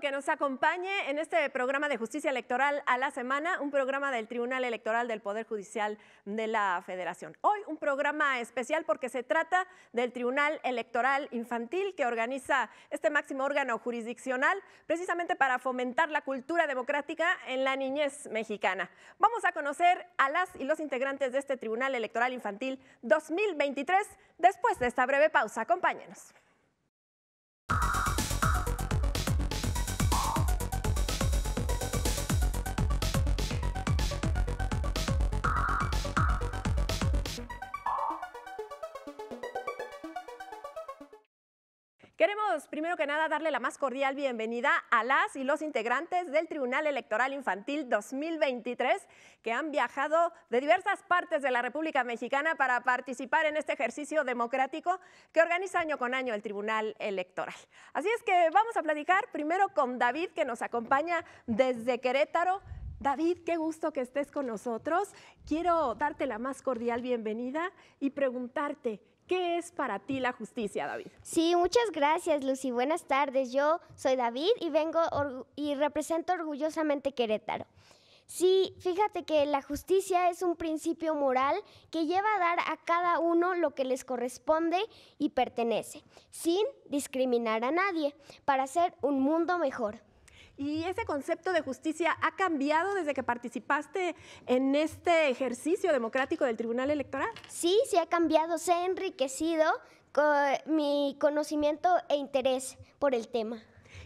que nos acompañe en este programa de justicia electoral a la semana, un programa del Tribunal Electoral del Poder Judicial de la Federación. Hoy un programa especial porque se trata del Tribunal Electoral Infantil que organiza este máximo órgano jurisdiccional precisamente para fomentar la cultura democrática en la niñez mexicana. Vamos a conocer a las y los integrantes de este Tribunal Electoral Infantil 2023 después de esta breve pausa. Acompáñenos. Queremos, primero que nada, darle la más cordial bienvenida a las y los integrantes del Tribunal Electoral Infantil 2023 que han viajado de diversas partes de la República Mexicana para participar en este ejercicio democrático que organiza año con año el Tribunal Electoral. Así es que vamos a platicar primero con David, que nos acompaña desde Querétaro. David, qué gusto que estés con nosotros. Quiero darte la más cordial bienvenida y preguntarte, ¿Qué es para ti la justicia, David? Sí, muchas gracias, Lucy. Buenas tardes. Yo soy David y vengo y represento orgullosamente Querétaro. Sí, fíjate que la justicia es un principio moral que lleva a dar a cada uno lo que les corresponde y pertenece, sin discriminar a nadie, para hacer un mundo mejor. Y ese concepto de justicia ha cambiado desde que participaste en este ejercicio democrático del Tribunal Electoral. Sí, sí ha cambiado, se ha enriquecido con mi conocimiento e interés por el tema.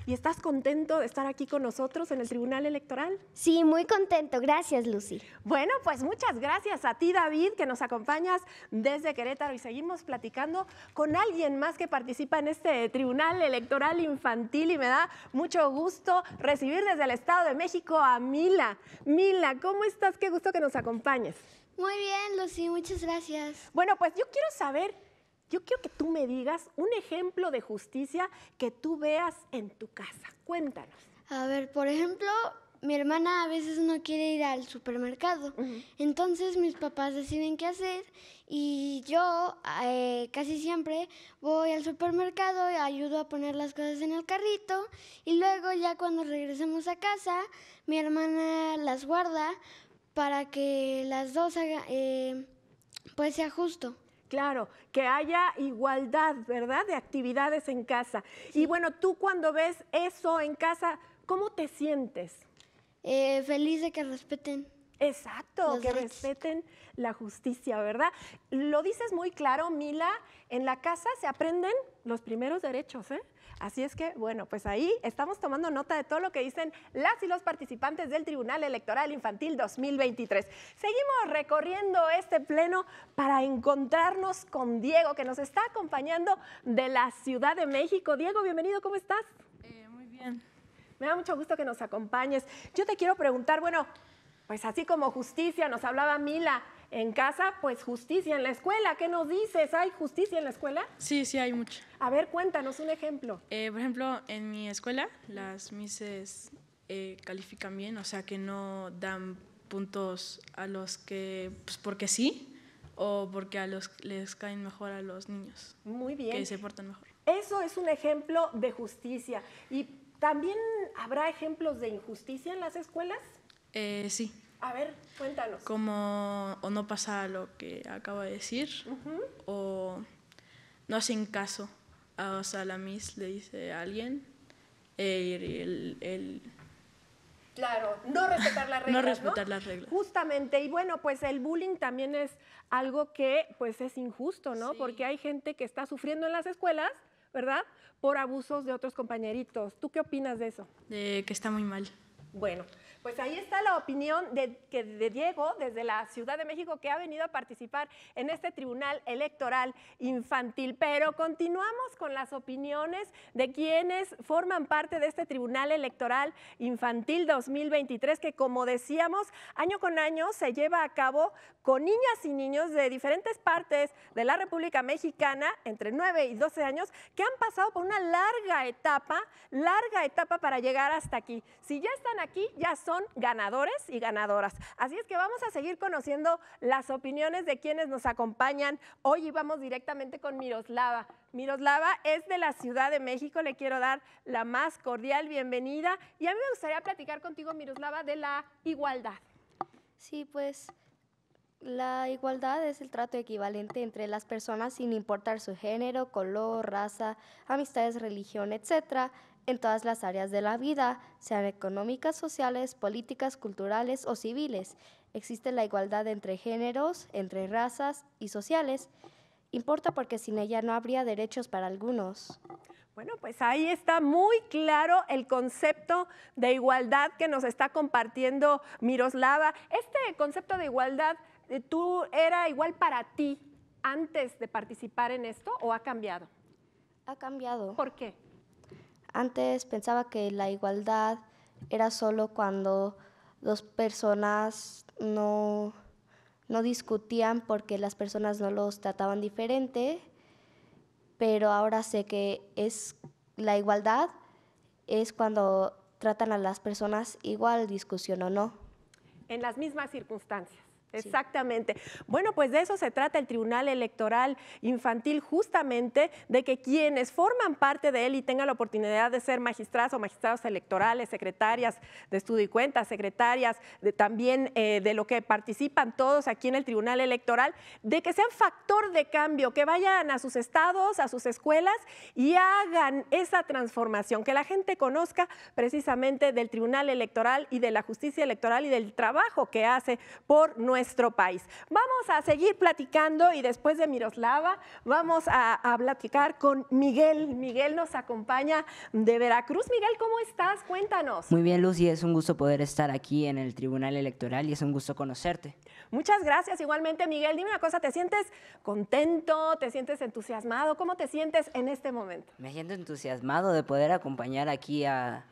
¿Y estás contento de estar aquí con nosotros en el Tribunal Electoral? Sí, muy contento. Gracias, Lucy. Bueno, pues muchas gracias a ti, David, que nos acompañas desde Querétaro y seguimos platicando con alguien más que participa en este Tribunal Electoral Infantil y me da mucho gusto recibir desde el Estado de México a Mila. Mila, ¿cómo estás? Qué gusto que nos acompañes. Muy bien, Lucy, muchas gracias. Bueno, pues yo quiero saber yo quiero que tú me digas un ejemplo de justicia que tú veas en tu casa. Cuéntanos. A ver, por ejemplo, mi hermana a veces no quiere ir al supermercado. Entonces mis papás deciden qué hacer y yo eh, casi siempre voy al supermercado y ayudo a poner las cosas en el carrito y luego ya cuando regresemos a casa mi hermana las guarda para que las dos eh, pues sea justo claro, que haya igualdad, ¿verdad? De actividades en casa. Y bueno, tú cuando ves eso en casa, ¿cómo te sientes? Eh, feliz de que respeten. Exacto, que respeten la justicia, ¿verdad? Lo dices muy claro, Mila, en la casa se aprenden los primeros derechos, ¿eh? Así es que, bueno, pues ahí estamos tomando nota de todo lo que dicen las y los participantes del Tribunal Electoral Infantil 2023. Seguimos recorriendo este pleno para encontrarnos con Diego, que nos está acompañando de la Ciudad de México. Diego, bienvenido, ¿cómo estás? Eh, muy bien. Me da mucho gusto que nos acompañes. Yo te quiero preguntar, bueno, pues así como justicia nos hablaba Mila en casa, pues justicia en la escuela. ¿Qué nos dices? ¿Hay justicia en la escuela? Sí, sí, hay mucho. A ver, cuéntanos un ejemplo. Eh, por ejemplo, en mi escuela las mises eh, califican bien, o sea que no dan puntos a los que, pues porque sí, o porque a los les caen mejor a los niños. Muy bien. Que se portan mejor. Eso es un ejemplo de justicia. ¿Y también habrá ejemplos de injusticia en las escuelas? Eh, sí. A ver, cuéntanos. Como o no pasa lo que acabo de decir, o no hacen caso. o sea, la Miss le dice a alguien, eh, el, Claro, no respetar las reglas. no respetar las reglas. Justamente, y bueno, pues el bullying también es algo que pues es injusto, ¿no? Porque hay gente que está sufriendo en las escuelas, ¿verdad? Por abusos de otros compañeritos. ¿Tú qué opinas de eso? De que está muy mal. Bueno, pues ahí está la opinión de, que de Diego desde la Ciudad de México que ha venido a participar en este tribunal electoral infantil. Pero continuamos con las opiniones de quienes forman parte de este tribunal electoral infantil 2023 que como decíamos año con año se lleva a cabo con niñas y niños de diferentes partes de la República Mexicana entre 9 y 12 años que han pasado por una larga etapa, larga etapa para llegar hasta aquí. Si ya están aquí, ya son ganadores y ganadoras. Así es que vamos a seguir conociendo las opiniones de quienes nos acompañan hoy vamos directamente con Miroslava. Miroslava es de la Ciudad de México, le quiero dar la más cordial bienvenida y a mí me gustaría platicar contigo, Miroslava, de la igualdad. Sí, pues la igualdad es el trato equivalente entre las personas sin importar su género, color, raza, amistades, religión, etcétera en todas las áreas de la vida, sean económicas, sociales, políticas, culturales o civiles. Existe la igualdad entre géneros, entre razas y sociales. Importa porque sin ella no habría derechos para algunos. Bueno, pues ahí está muy claro el concepto de igualdad que nos está compartiendo Miroslava. Este concepto de igualdad, eh, ¿tú era igual para ti antes de participar en esto o ha cambiado? Ha cambiado. ¿Por qué? Antes pensaba que la igualdad era solo cuando dos personas no, no discutían porque las personas no los trataban diferente, pero ahora sé que es la igualdad es cuando tratan a las personas igual, discusión o no. En las mismas circunstancias. Exactamente. Bueno, pues de eso se trata el Tribunal Electoral Infantil, justamente de que quienes forman parte de él y tengan la oportunidad de ser magistrados o magistrados electorales, secretarias de estudio y cuentas, secretarias también eh, de lo que participan todos aquí en el Tribunal Electoral, de que sean factor de cambio, que vayan a sus estados, a sus escuelas y hagan esa transformación, que la gente conozca precisamente del Tribunal Electoral y de la justicia electoral y del trabajo que hace por nuestra país. Vamos a seguir platicando y después de Miroslava vamos a, platicar con Miguel. Miguel nos acompaña de Veracruz. Miguel, ¿cómo estás? Cuéntanos. Muy bien, Lucy, es un gusto poder estar aquí en el Tribunal Electoral y es un gusto conocerte. Muchas gracias. Igualmente, Miguel, dime una cosa, ¿te sientes contento? ¿Te sientes entusiasmado? ¿Cómo te sientes en este momento? Me siento entusiasmado de poder acompañar aquí a,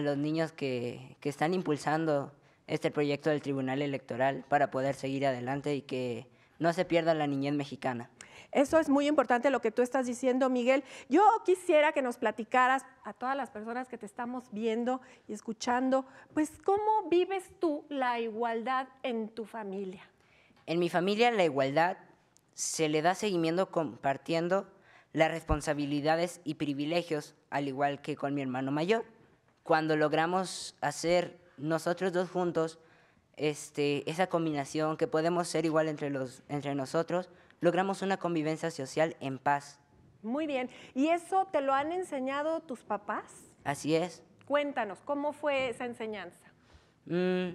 los niños que están impulsando este proyecto del Tribunal Electoral para poder seguir adelante y que no se pierda la niñez mexicana. Eso es muy importante lo que tú estás diciendo, Miguel. Yo quisiera que nos platicaras a todas las personas que te estamos viendo y escuchando, pues cómo vives tú la igualdad en tu familia. En mi familia la igualdad se le da seguimiento compartiendo las responsabilidades y privilegios, al igual que con mi hermano mayor. Cuando logramos hacer nosotros dos juntos, este, esa combinación que podemos ser igual entre, los, entre nosotros, logramos una convivencia social en paz. Muy bien. ¿Y eso te lo han enseñado tus papás? Así es. Cuéntanos, ¿cómo fue esa enseñanza? Mm,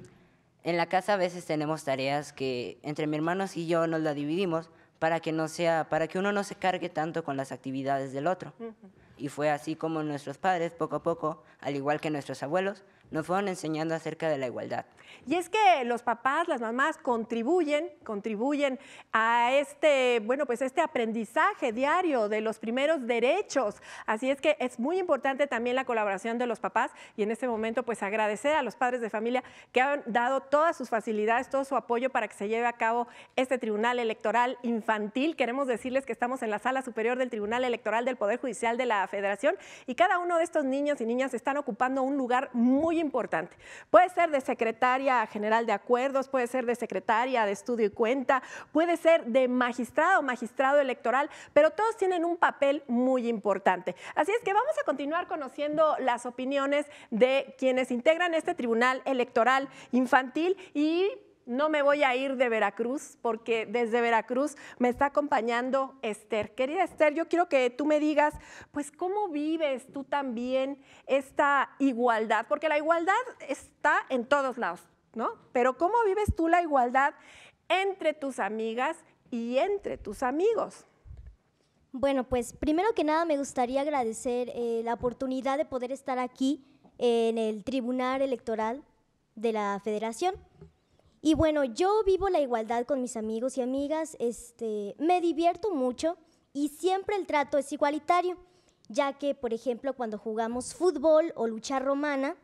en la casa a veces tenemos tareas que entre mis hermanos y yo nos la dividimos para que, no sea, para que uno no se cargue tanto con las actividades del otro. Y fue así como nuestros padres, poco a poco, al igual que nuestros abuelos, nos fueron enseñando acerca de la igualdad. Y es que los papás, las mamás contribuyen, contribuyen a este, bueno, pues este aprendizaje diario de los primeros derechos. Así es que es muy importante también la colaboración de los papás y en este momento pues agradecer a los padres de familia que han dado todas sus facilidades, todo su apoyo para que se lleve a cabo este Tribunal Electoral Infantil. Queremos decirles que estamos en la sala superior del Tribunal Electoral del Poder Judicial de la Federación y cada uno de estos niños y niñas están ocupando un lugar muy importante. Puede ser de secretaria general de acuerdos, puede ser de secretaria de estudio y cuenta, puede ser de magistrado o magistrado electoral, pero todos tienen un papel muy importante. Así es que vamos a continuar conociendo las opiniones de quienes integran este Tribunal Electoral Infantil y no me voy a ir de Veracruz porque desde Veracruz me está acompañando Esther. Querida Esther, yo quiero que tú me digas, pues, ¿cómo vives tú también esta igualdad? Porque la igualdad está en todos lados, ¿no? Pero ¿cómo vives tú la igualdad entre tus amigas y entre tus amigos? Bueno, pues primero que nada me gustaría agradecer eh, la oportunidad de poder estar aquí en el Tribunal Electoral de la Federación. Y bueno, yo vivo la igualdad con mis amigos y amigas, este, me divierto mucho y siempre el trato es igualitario, ya que, por ejemplo, cuando jugamos fútbol o lucha romana,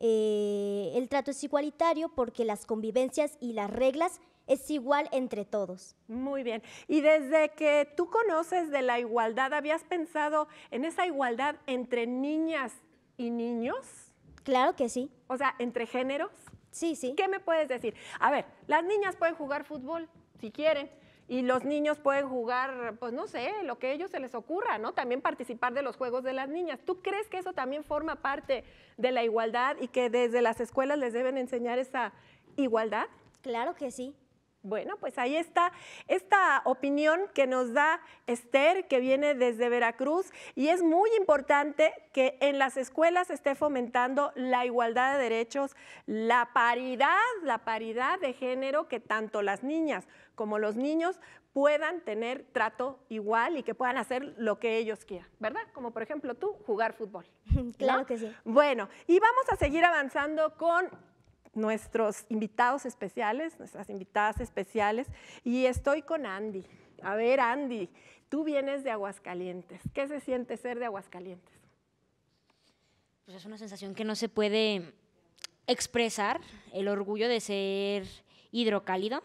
eh, el trato es igualitario porque las convivencias y las reglas es igual entre todos. Muy bien. Y desde que tú conoces de la igualdad, ¿habías pensado en esa igualdad entre niñas y niños? Claro que sí. O sea, entre géneros. Sí, sí. ¿Qué me puedes decir? A ver, las niñas pueden jugar fútbol si quieren. Y los niños pueden jugar, pues no sé, lo que a ellos se les ocurra, ¿no? También participar de los juegos de las niñas. ¿Tú crees que eso también forma parte de la igualdad y que desde las escuelas les deben enseñar esa igualdad? Claro que sí. Bueno, pues ahí está esta opinión que nos da Esther, que viene desde Veracruz, y es muy importante que en las escuelas esté fomentando la igualdad de derechos, la paridad, la paridad de género, que tanto las niñas como los niños puedan tener trato igual y que puedan hacer lo que ellos quieran, ¿verdad? Como por ejemplo tú, jugar fútbol. Claro que sí. Bueno, y vamos a seguir avanzando con nuestros invitados especiales, nuestras invitadas especiales, y estoy con Andy. A ver, Andy, tú vienes de Aguascalientes. ¿Qué se siente ser de Aguascalientes? Pues es una sensación que no se puede expresar, el orgullo de ser hidrocálido.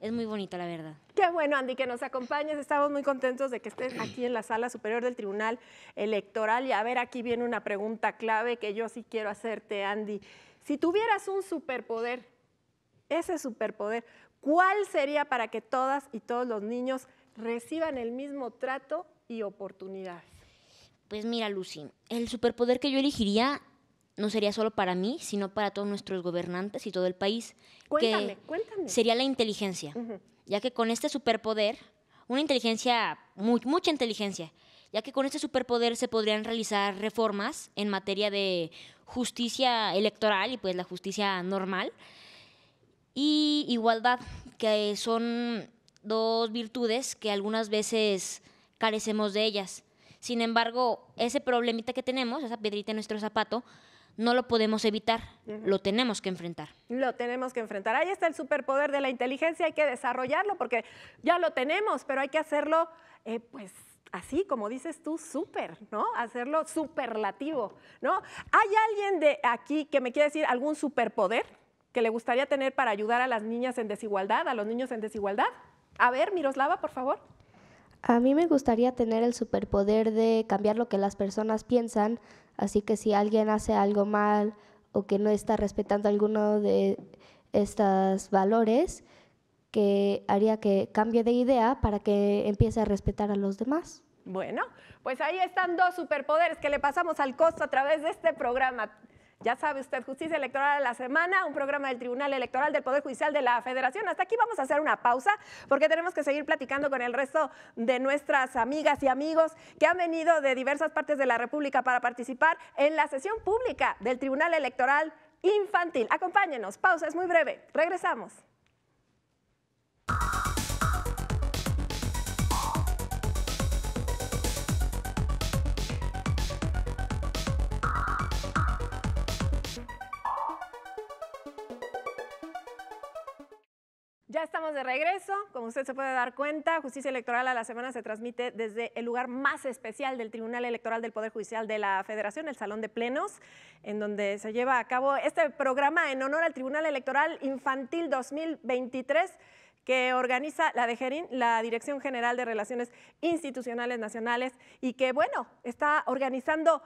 Es muy bonita, la verdad. Qué bueno, Andy, que nos acompañes. Estamos muy contentos de que estés aquí en la sala superior del Tribunal Electoral. Y a ver, aquí viene una pregunta clave que yo sí quiero hacerte, Andy. Si tuvieras un superpoder, ese superpoder, ¿cuál sería para que todas y todos los niños reciban el mismo trato y oportunidad? Pues mira, Lucy, el superpoder que yo elegiría no sería solo para mí, sino para todos nuestros gobernantes y todo el país. Cuéntame, cuéntame. Sería la inteligencia, ya que con este superpoder, una inteligencia, mucha inteligencia, ya que con ese superpoder se podrían realizar reformas en materia de justicia electoral y pues la justicia normal y igualdad, que son dos virtudes que algunas veces carecemos de ellas. Sin embargo, ese problemita que tenemos, esa piedrita en nuestro zapato, no lo podemos evitar, lo tenemos que enfrentar. Lo tenemos que enfrentar. Ahí está el superpoder de la inteligencia, hay que desarrollarlo porque ya lo tenemos, pero hay que hacerlo eh, pues así como dices tú, súper, ¿no? Hacerlo superlativo, ¿no? ¿Hay alguien de aquí que me quiere decir algún superpoder que le gustaría tener para ayudar a las niñas en desigualdad, a los niños en desigualdad? A ver, Miroslava, por favor. A mí me gustaría tener el superpoder de cambiar lo que las personas piensan, así que si alguien hace algo mal o que no está respetando alguno de estos valores, que haría que cambie de idea para que empiece a respetar a los demás. Bueno, pues ahí están dos superpoderes que le pasamos al costo a través de este programa. Ya sabe usted, Justicia Electoral de la Semana, un programa del Tribunal Electoral del Poder Judicial de la Federación. Hasta aquí vamos a hacer una pausa porque tenemos que seguir platicando con el resto de nuestras amigas y amigos que han venido de diversas partes de la República para participar en la sesión pública del Tribunal Electoral Infantil. Acompáñenos, pausa es muy breve. Regresamos. Ya estamos de regreso. Como usted se puede dar cuenta, Justicia Electoral a la semana se transmite desde el lugar más especial del Tribunal Electoral del Poder Judicial de la Federación, el Salón de Plenos, en donde se lleva a cabo este programa en honor al Tribunal Electoral Infantil 2023 que organiza la DGERIN, la Dirección General de Relaciones Institucionales Nacionales, y que, bueno, está organizando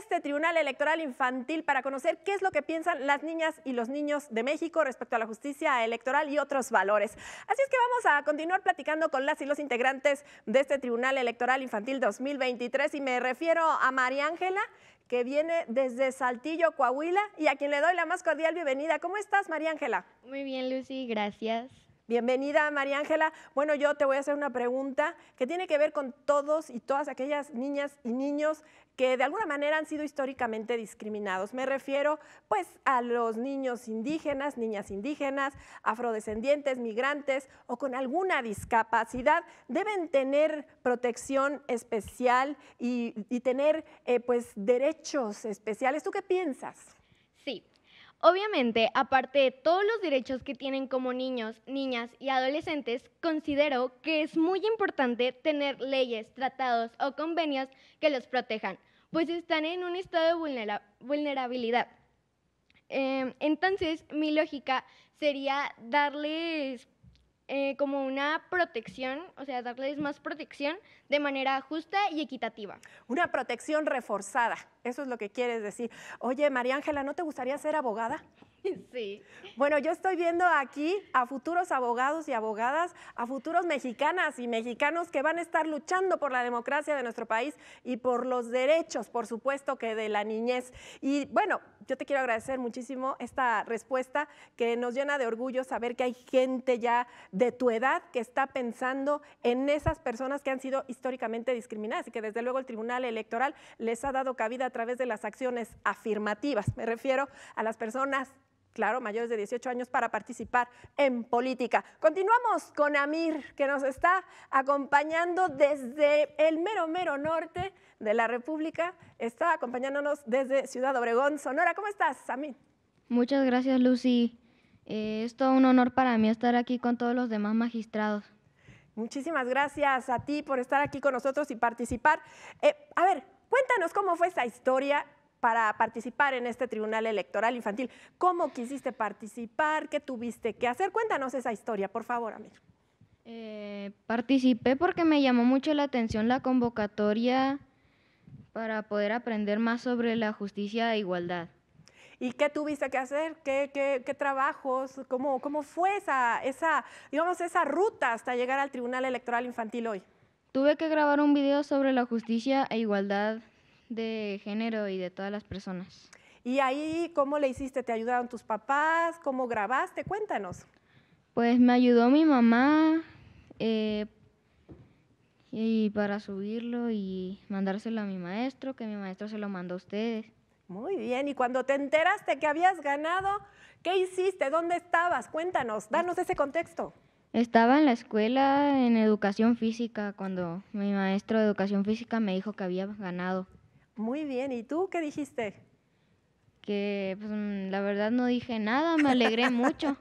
este Tribunal Electoral Infantil para conocer qué es lo que piensan las niñas y los niños de México respecto a la justicia electoral y otros valores. Así es que vamos a continuar platicando con las y los integrantes de este Tribunal Electoral Infantil 2023 y me refiero a María Ángela, que viene desde Saltillo, Coahuila, y a quien le doy la más cordial bienvenida. ¿Cómo estás, María Ángela? Muy bien, Lucy, gracias. Bienvenida, María Ángela. Bueno, yo te voy a hacer una pregunta que tiene que ver con todos y todas aquellas niñas y niños que de alguna manera han sido históricamente discriminados. Me refiero pues a los niños indígenas, niñas indígenas, afrodescendientes, migrantes o con alguna discapacidad. Deben tener protección especial y, tener eh, pues derechos especiales. ¿Tú qué piensas? Sí, Obviamente, aparte de todos los derechos que tienen como niños, niñas y adolescentes, considero que es muy importante tener leyes, tratados o convenios que los protejan, pues están en un estado de vulnerabilidad. Em, entonces, mi lógica sería darles eh, como una protección, o sea, darles más protección de manera justa y equitativa. Una protección reforzada, eso es lo que quieres decir. Oye, María Ángela, ¿no te gustaría ser abogada? Sí. Bueno, yo estoy viendo aquí a futuros abogados y abogadas, a futuros mexicanas y mexicanos que van a estar luchando por la democracia de nuestro país y por los derechos, por supuesto, que de la niñez. Y bueno, yo te quiero agradecer muchísimo esta respuesta que nos llena de orgullo saber que hay gente ya de tu edad que está pensando en esas personas que han sido históricamente discriminadas y que desde luego el Tribunal Electoral les ha dado cabida a través de las acciones afirmativas. Me refiero a las personas claro, mayores de 18 años para participar en política. Continuamos con Amir, que nos está acompañando desde el mero, mero norte de la República. Está acompañándonos desde Ciudad Obregón, Sonora. ¿Cómo estás, Amir? Muchas gracias, Lucy. Eh, es todo un honor para mí estar aquí con todos los demás magistrados. Muchísimas gracias a ti por estar aquí con nosotros y participar. Eh, a ver, cuéntanos cómo fue esa historia para participar en este Tribunal Electoral Infantil. ¿Cómo quisiste participar? ¿Qué tuviste que hacer? Cuéntanos esa historia, por favor, Amir. Eh, participé porque me llamó mucho la atención la convocatoria para poder aprender más sobre la justicia e igualdad. ¿Y qué tuviste que hacer? ¿Qué, trabajos? ¿Cómo, ¿Cómo, fue esa, esa, digamos, esa ruta hasta llegar al Tribunal Electoral Infantil hoy? Tuve que grabar un video sobre la justicia e igualdad de género y de todas las personas. ¿Y ahí cómo le hiciste? ¿Te ayudaron tus papás? ¿Cómo grabaste? Cuéntanos. Pues me ayudó mi mamá eh, y para subirlo y mandárselo a mi maestro, que mi maestro se lo mandó a ustedes. Muy bien, y cuando te enteraste que habías ganado, ¿qué hiciste? ¿Dónde estabas? Cuéntanos, danos ese contexto. Estaba en la escuela en educación física cuando mi maestro de educación física me dijo que había ganado. Muy bien, ¿y tú qué dijiste? Que pues, mm, la verdad no dije nada, me alegré mucho.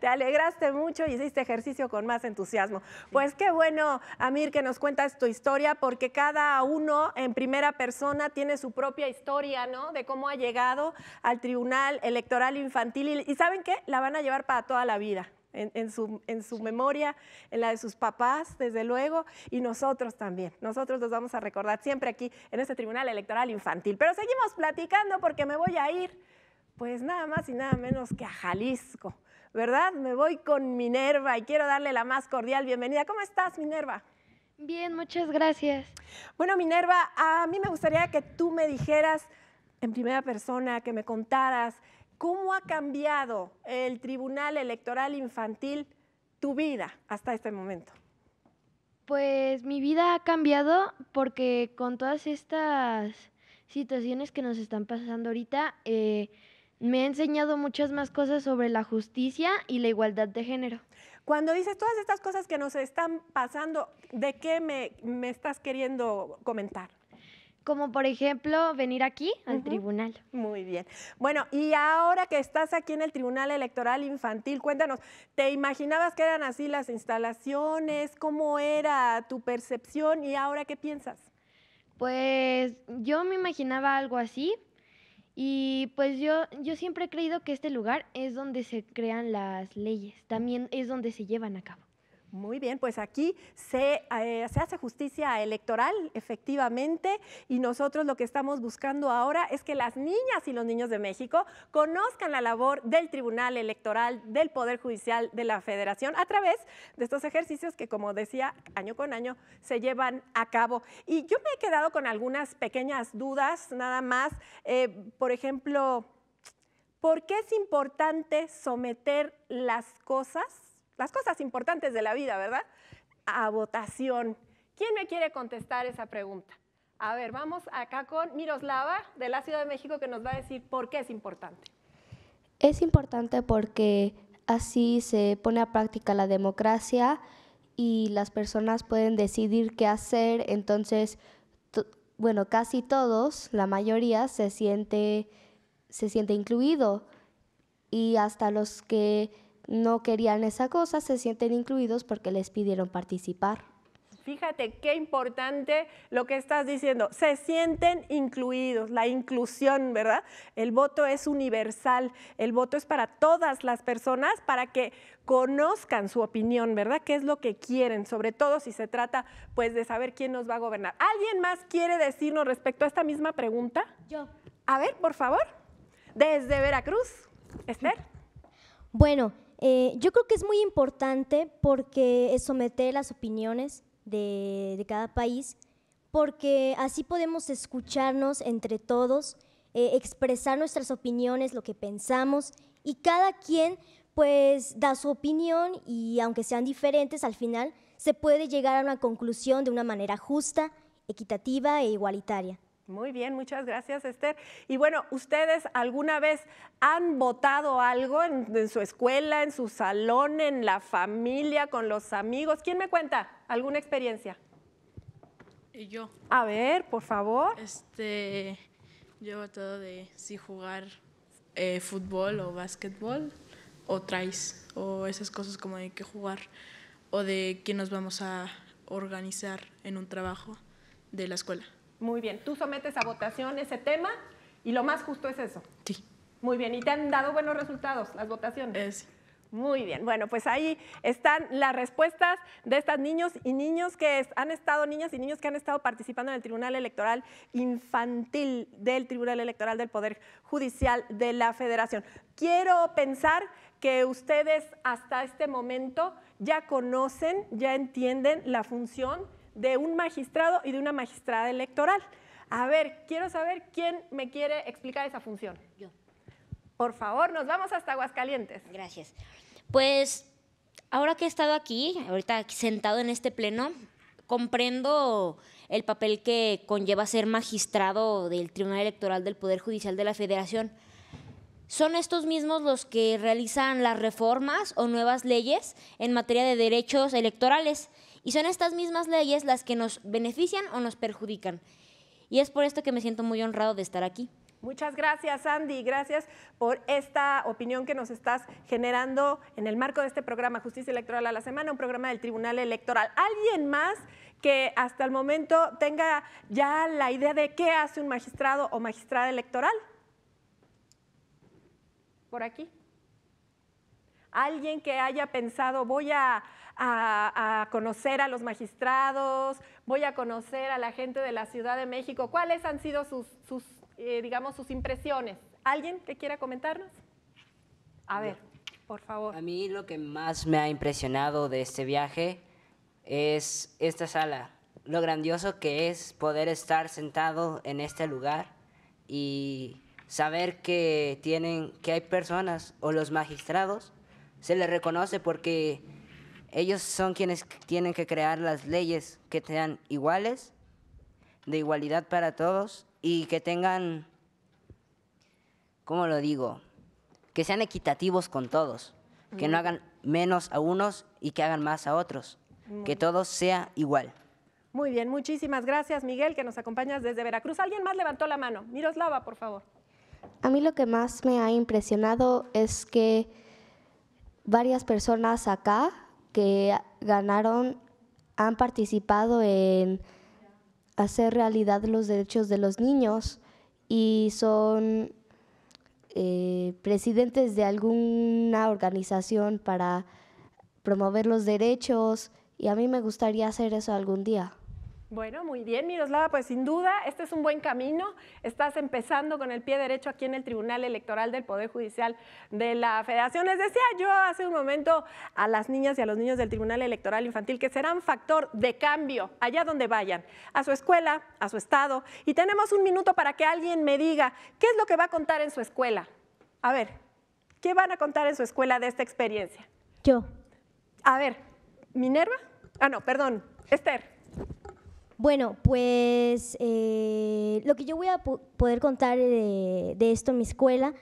Te alegraste mucho y hiciste ejercicio con más entusiasmo. Pues qué bueno, Amir, que nos cuentas tu historia, porque cada uno en primera persona tiene su propia historia, ¿no? De cómo ha llegado al Tribunal Electoral Infantil. ¿y ¿saben qué? La van a llevar para toda la vida en, su, en su memoria, en la de sus papás, desde luego, y nosotros también. Nosotros los vamos a recordar siempre aquí en este Tribunal Electoral Infantil. Pero seguimos platicando porque me voy a ir, pues nada más y nada menos que a Jalisco, ¿verdad? Me voy con Minerva y quiero darle la más cordial bienvenida. ¿Cómo estás, Minerva? Bien, muchas gracias. Bueno, Minerva, a mí me gustaría que tú me dijeras en primera persona, que me contaras ¿Cómo ha cambiado el Tribunal Electoral Infantil tu vida hasta este momento? Pues mi vida ha cambiado porque con todas estas situaciones que nos están pasando ahorita, eh, me ha enseñado muchas más cosas sobre la justicia y la igualdad de género. Cuando dices todas estas cosas que nos están pasando, ¿de qué me, me estás queriendo comentar? Como por ejemplo venir aquí al tribunal. Muy bien. Bueno, y ahora que estás aquí en el Tribunal Electoral Infantil, cuéntanos, ¿te imaginabas que eran así las instalaciones? ¿Cómo era tu percepción y ahora qué piensas? Pues yo me imaginaba algo así y pues yo, yo siempre he creído que este lugar es donde se crean las leyes, también es donde se llevan a cabo. Muy bien, pues aquí eh, se, hace justicia electoral, efectivamente, y nosotros lo que estamos buscando ahora es que las niñas y los niños de México conozcan la labor del Tribunal Electoral, del Poder Judicial, de la Federación, a través de estos ejercicios que, como decía, año con año se llevan a cabo. Y yo me he quedado con algunas pequeñas dudas, nada más. Eh, por ejemplo, ¿por qué es importante someter las cosas? las cosas importantes de la vida, ¿verdad? A votación. ¿Quién me quiere contestar esa pregunta? A ver, vamos acá con Miroslava de la Ciudad de México que nos va a decir por qué es importante. Es importante porque así se pone a práctica la democracia y las personas pueden decidir qué hacer, entonces, bueno, casi todos, la mayoría, se siente, se siente incluido y hasta los que no querían esa cosa se sienten incluidos porque les pidieron participar. Fíjate qué importante lo que estás diciendo. Se sienten incluidos, la inclusión, ¿verdad? El voto es universal, el voto es para todas las personas para que conozcan su opinión, ¿verdad? ¿Qué es lo que quieren? Sobre todo si se trata pues de saber quién nos va a gobernar. ¿Alguien más quiere decirnos respecto a esta misma pregunta? Yo. A ver, por favor. Desde Veracruz, Esther. Bueno, eh, yo creo que es muy importante porque someter las opiniones de, cada país, porque así podemos escucharnos entre todos, eh, expresar nuestras opiniones, lo que pensamos, y cada quien pues da su opinión y aunque sean diferentes, al final se puede llegar a una conclusión de una manera justa, equitativa e igualitaria. Muy bien, muchas gracias Esther. Y bueno, ¿ustedes alguna vez han votado algo en, su escuela, en su salón, en la familia, con los amigos? ¿Quién me cuenta alguna experiencia? Y yo. A ver, por favor. Este, yo he votado de si jugar eh, fútbol o básquetbol o tries o esas cosas como de qué jugar o de qué nos vamos a organizar en un trabajo de la escuela. Muy bien, tú sometes a votación ese tema y lo más justo es eso. Sí. Muy bien, y te han dado buenos resultados las votaciones. Eh, Muy bien, bueno, pues ahí están las respuestas de estas niños y niños que han estado, niñas y niños que han estado participando en el Tribunal Electoral Infantil del Tribunal Electoral del Poder Judicial de la Federación. Quiero pensar que ustedes hasta este momento ya conocen, ya entienden la función de un magistrado y de una magistrada electoral. A ver, quiero saber quién me quiere explicar esa función. Yo. Por favor, nos vamos hasta Aguascalientes. Gracias. Pues ahora que he estado aquí, ahorita sentado en este pleno, comprendo el papel que conlleva ser magistrado del Tribunal Electoral del Poder Judicial de la Federación. ¿Son estos mismos los que realizan las reformas o nuevas leyes en materia de derechos electorales? Y son estas mismas leyes las que nos benefician o nos perjudican. Y es por esto que me siento muy honrado de estar aquí. Muchas gracias, Andy. Gracias por esta opinión que nos estás generando en el marco de este programa Justicia Electoral a la Semana, un programa del Tribunal Electoral. ¿Alguien más que hasta el momento tenga ya la idea de qué hace un magistrado o magistrada electoral? Por aquí alguien que haya pensado, voy a, conocer a los magistrados, voy a conocer a la gente de la Ciudad de México, ¿cuáles han sido sus, eh, digamos, sus impresiones? ¿Alguien que quiera comentarnos? A ver, por favor. A mí lo que más me ha impresionado de este viaje es esta sala, lo grandioso que es poder estar sentado en este lugar y saber que tienen que hay personas o los magistrados se les reconoce porque ellos son quienes tienen que crear las leyes que sean iguales, de igualdad para todos y que tengan, ¿cómo lo digo? Que sean equitativos con todos, que no hagan menos a unos y que hagan más a otros, que todo sea igual. Muy bien, muchísimas gracias Miguel que nos acompañas desde Veracruz. ¿Alguien más levantó la mano? Miroslava, por favor. A mí lo que más me ha impresionado es que varias personas acá que ganaron, han participado en hacer realidad los derechos de los niños y son eh, presidentes de alguna organización para promover los derechos y a mí me gustaría hacer eso algún día. Bueno, muy bien, Miroslava, pues sin duda, este es un buen camino. Estás empezando con el pie derecho aquí en el Tribunal Electoral del Poder Judicial de la Federación. Les decía yo hace un momento a las niñas y a los niños del Tribunal Electoral Infantil que serán factor de cambio allá donde vayan, a su escuela, a su estado. Y tenemos un minuto para que alguien me diga qué es lo que va a contar en su escuela. A ver, ¿qué van a contar en su escuela de esta experiencia? Yo. A ver, Minerva. Ah, no, perdón, Esther. Bueno, pues eh, lo que yo voy a poder contar eh, de, esto en mi escuela,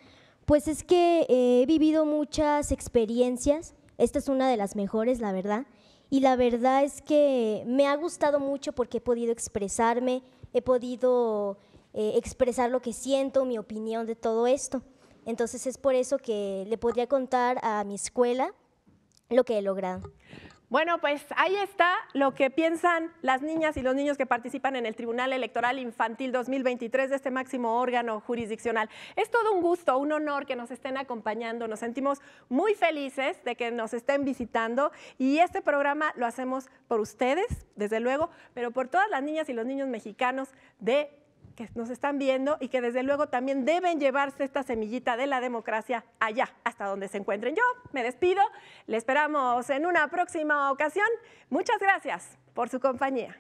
pues es que he vivido muchas experiencias, esta es una de las mejores, la verdad, y la verdad es que me ha gustado mucho porque he podido expresarme, he podido eh, expresar lo que siento, mi opinión de todo esto. Entonces es por eso que le podría contar a mi escuela lo que he logrado. Bueno, pues ahí está lo que piensan las niñas y los niños que participan en el Tribunal Electoral Infantil 2023 de este máximo órgano jurisdiccional. Es todo un gusto, un honor que nos estén acompañando. Nos sentimos muy felices de que nos estén visitando y este programa lo hacemos por ustedes, desde luego, pero por todas las niñas y los niños mexicanos de que nos están viendo y que desde luego también deben llevarse esta semillita de la democracia allá, hasta donde se encuentren. Yo me despido, le esperamos en una próxima ocasión. Muchas gracias por su compañía.